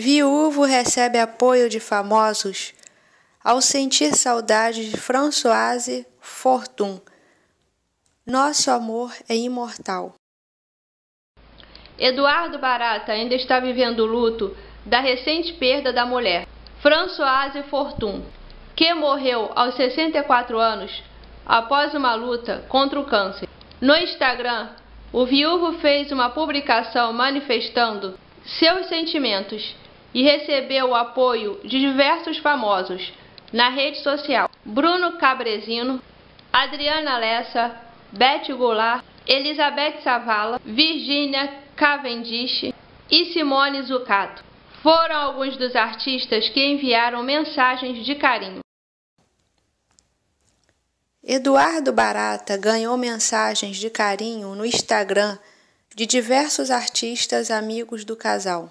Viúvo recebe apoio de famosos ao sentir saudade de Françoise Fortun. Nosso amor é imortal. Eduardo Barata ainda está vivendo o luto da recente perda da mulher, Françoise Fortun, que morreu aos 64 anos após uma luta contra o câncer. No Instagram, o viúvo fez uma publicação manifestando seus sentimentos e recebeu o apoio de diversos famosos na rede social: Bruno Cabresino, Adriana Lessa, Beth Goulart, Elizabeth Savala, Virginia Cavendish e Simone Zucato. Foram alguns dos artistas que enviaram mensagens de carinho. Eduardo Barata ganhou mensagens de carinho no Instagram de diversos artistas amigos do casal.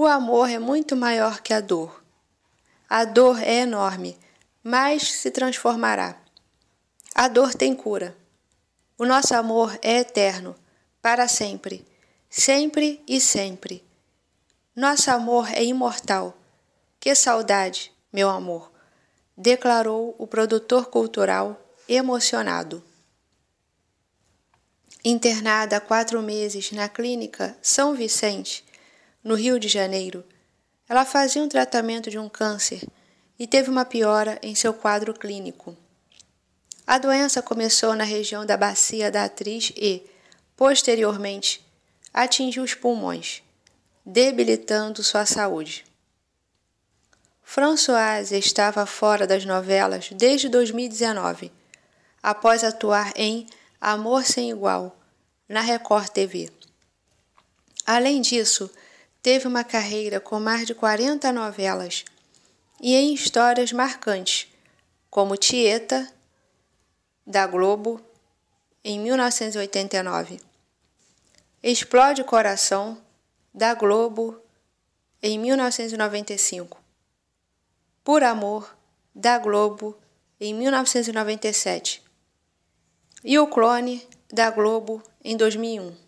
O amor é muito maior que a dor. A dor é enorme, mas se transformará. A dor tem cura. O nosso amor é eterno, para sempre, sempre e sempre. Nosso amor é imortal. Que saudade, meu amor! declarou o produtor cultural emocionado. Internada há quatro meses na clínica São Vicente, no Rio de Janeiro. Ela fazia um tratamento de um câncer e teve uma piora em seu quadro clínico. A doença começou na região da bacia da atriz e, posteriormente, atingiu os pulmões, debilitando sua saúde. Françoise estava fora das novelas desde 2019, após atuar em Amor Sem Igual, na Record TV. Além disso, teve uma carreira com mais de 40 novelas e em histórias marcantes, como Tieta, da Globo, em 1989, Explode Coração, da Globo, em 1995, Por Amor, da Globo, em 1997, e O Clone, da Globo, em 2001.